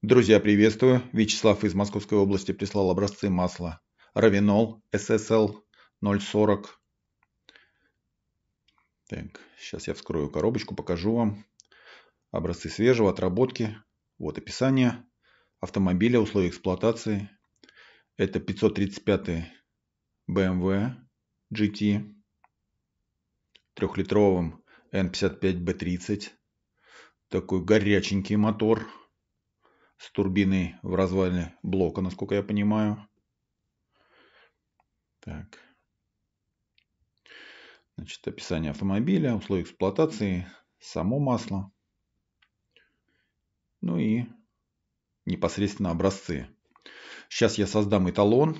Друзья, приветствую. Вячеслав из Московской области прислал образцы масла. Равинол SSL 040. Так, сейчас я вскрою коробочку, покажу вам. Образцы свежего, отработки. Вот описание автомобиля, условия эксплуатации. Это 535 BMW GT трехлитровым N55B30. Такой горяченький мотор – с турбиной в развале блока, насколько я понимаю. Так. Значит, описание автомобиля, условия эксплуатации, само масло. Ну и непосредственно образцы. Сейчас я создам эталон,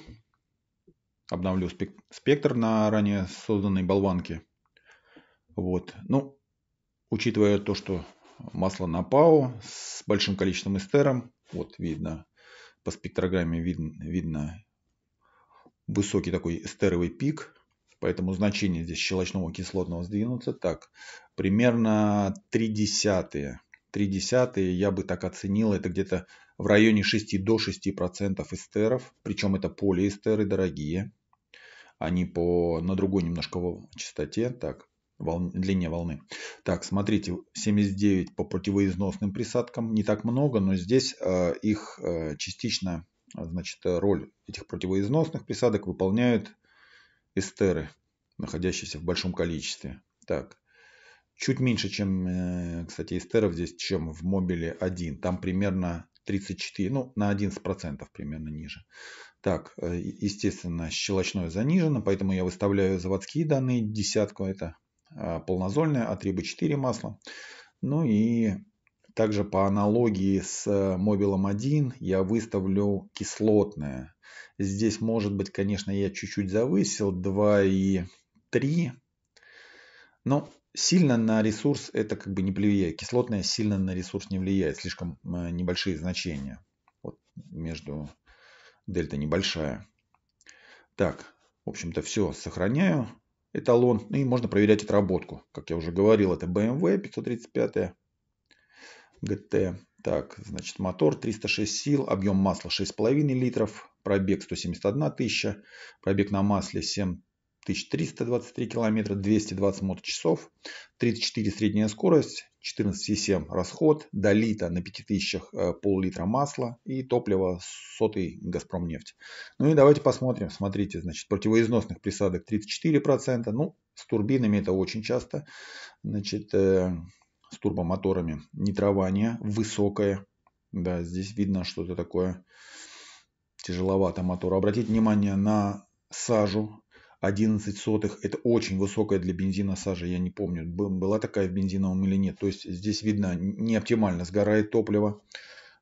обновлю спектр на ранее созданной болванке. Вот. Ну, учитывая то, что масло на ПАО с большим количеством эстером. Вот видно, по спектрограмме видно, видно высокий такой эстеровый пик. Поэтому значение здесь щелочного кислотного сдвинуться так. Примерно 3 десятые. 3 десятые я бы так оценил. Это где-то в районе 6 до 6 процентов эстеров. Причем это полиэстеры дорогие. Они по, на другой немножко частоте. Так, волн, длине волны. Так, смотрите, 79 по противоизносным присадкам. Не так много, но здесь э, их э, частично, значит, роль этих противоизносных присадок выполняют эстеры, находящиеся в большом количестве. Так, чуть меньше, чем, э, кстати, эстеров здесь, чем в мобиле 1. Там примерно 34, ну, на 11% примерно ниже. Так, э, естественно, щелочное занижено, поэтому я выставляю заводские данные десятку, это а, полнозольное А3Б4 масло. Ну и также по аналогии с мобилом э, 1 я выставлю кислотное. Здесь может быть, конечно, я чуть-чуть завысил и 2,3. Но сильно на ресурс это как бы не влияет. Кислотное сильно на ресурс не влияет. Слишком э, небольшие значения. Вот между дельта небольшая. Так, в общем-то все сохраняю эталон. И можно проверять отработку. Как я уже говорил, это BMW 535 GT. Так, значит, мотор 306 сил, объем масла 6,5 литров, пробег 171 тысяча, пробег на масле 7 1323 километра, 220 моточасов, 34 средняя скорость, 14,7 расход, до лита на 5000 э, пол-литра масла и топливо сотый Газпромнефть. Ну и давайте посмотрим. Смотрите, значит, противоизносных присадок 34%. Ну, с турбинами это очень часто. Значит, э, с турбомоторами нитрование высокое. Да, здесь видно что-то такое тяжеловато мотор. Обратите внимание на сажу 11 сотых. Это очень высокая для бензина сажа, я не помню, была такая в бензиновом или нет. То есть здесь видно, не оптимально сгорает топливо.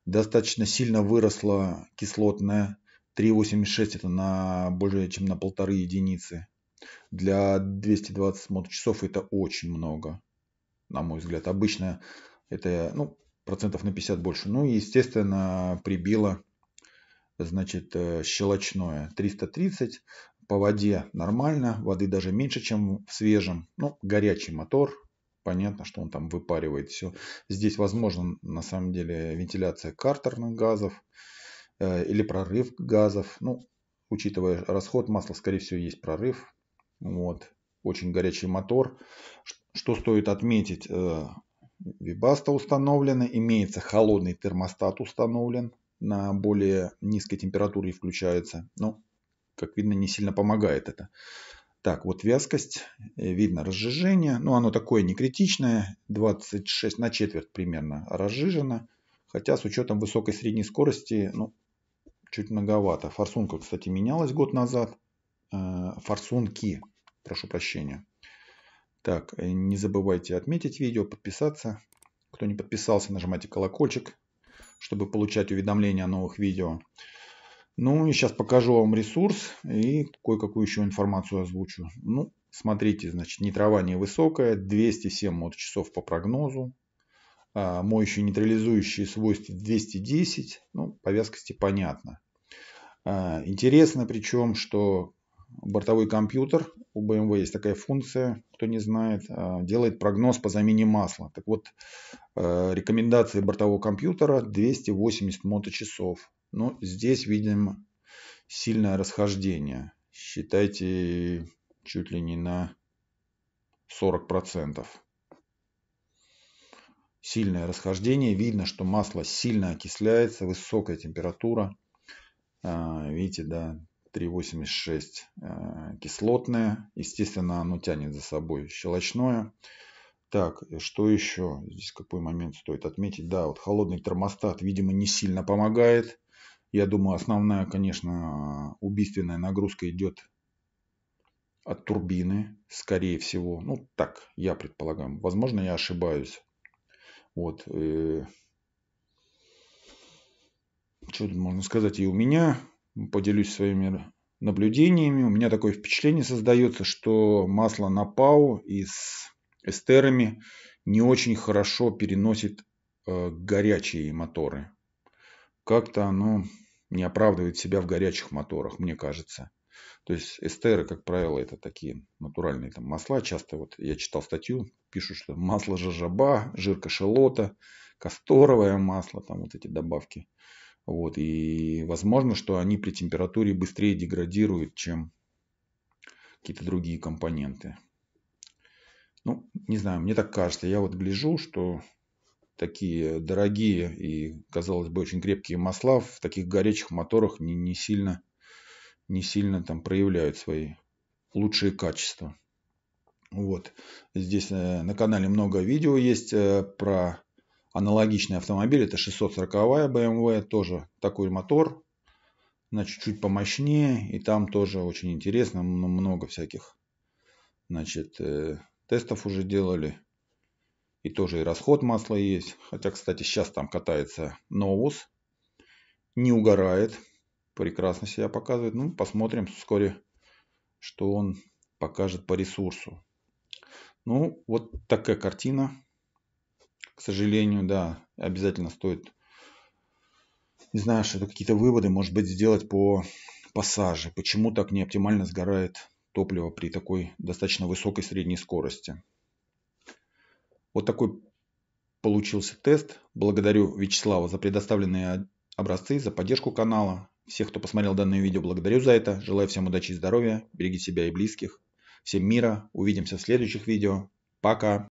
Достаточно сильно выросла кислотная. 3,86 это на более чем на полторы единицы. Для 220 моточасов это очень много, на мой взгляд. Обычно это ну, процентов на 50 больше. Ну и, естественно, прибило значит, э, щелочное 330. По воде нормально, воды даже меньше, чем в свежем. Ну, горячий мотор, понятно, что он там выпаривает все. Здесь возможно на самом деле вентиляция картерных газов э, или прорыв газов. Ну, учитывая расход масла, скорее всего, есть прорыв. Вот. Очень горячий мотор. Что стоит отметить, э, Вибаста установлена, имеется холодный термостат установлен на более низкой температуре и включается. Ну, как видно, не сильно помогает это. Так, вот вязкость, э, видно разжижение, но ну, оно такое не критичное, 26 на четверть примерно разжижено, хотя с учетом высокой средней скорости, ну, чуть многовато. Форсунка, кстати, менялась год назад, э, форсунки, прошу прощения. Так, э, не забывайте отметить видео, подписаться. Кто не подписался, нажимайте колокольчик, чтобы получать уведомления о новых видео. Ну и сейчас покажу вам ресурс и кое-какую еще информацию озвучу. Ну, смотрите, значит, нитрование высокое, 207 моточасов по прогнозу, а, моющие нейтрализующие свойства 210, ну, по вязкости понятно. А, интересно причем, что бортовой компьютер у BMW эм есть такая функция, кто не знает, а, делает прогноз по замене масла. Так вот, э, рекомендации бортового компьютера 280 моточасов. Но ну, здесь видимо, сильное расхождение. Считайте чуть ли не на 40%. Сильное расхождение. Видно, что масло сильно окисляется, высокая температура. А, видите, да, 3,86 а, кислотное. Естественно, оно тянет за собой щелочное. Так, что еще? Здесь какой момент стоит отметить? Да, вот холодный термостат, видимо, не сильно помогает. Я думаю, основная, конечно, убийственная нагрузка идет от турбины, скорее всего. Ну, так, я предполагаю. Возможно, я ошибаюсь. Вот. Э, что тут можно сказать? И у меня, поделюсь своими наблюдениями, у меня такое впечатление создается, что масло на пау и с эстерами не очень хорошо переносит э, горячие моторы как-то оно не оправдывает себя в горячих моторах, мне кажется. То есть эстеры, как правило, это такие натуральные там масла. Часто вот я читал статью, пишут, что масло жажаба, жир кашелота, касторовое масло, там вот эти добавки. Вот, и возможно, что они при температуре быстрее деградируют, чем какие-то другие компоненты. Ну, не знаю, мне так кажется. Я вот гляжу, что такие дорогие и, казалось бы, очень крепкие масла в таких горячих моторах не, не сильно, не сильно там проявляют свои лучшие качества. Вот. Здесь э, на канале много видео есть э, про аналогичный автомобиль. Это 640 BMW, эм тоже такой мотор. Значит, чуть помощнее. И там тоже очень интересно. Много всяких значит, э, тестов уже делали. И тоже и расход масла есть. Хотя, кстати, сейчас там катается Novus. Не угорает. Прекрасно себя показывает. Ну, посмотрим вскоре, что он покажет по ресурсу. Ну, вот такая картина. К сожалению, да, обязательно стоит, не знаю, что какие-то выводы, может быть, сделать по пассаже. Почему так не оптимально сгорает топливо при такой достаточно высокой средней скорости. Вот такой получился тест. Благодарю Вячеслава за предоставленные образцы, за поддержку канала. Всех, кто посмотрел данное видео, благодарю за это. Желаю всем удачи и здоровья. Берегите себя и близких. Всем мира. Увидимся в следующих видео. Пока.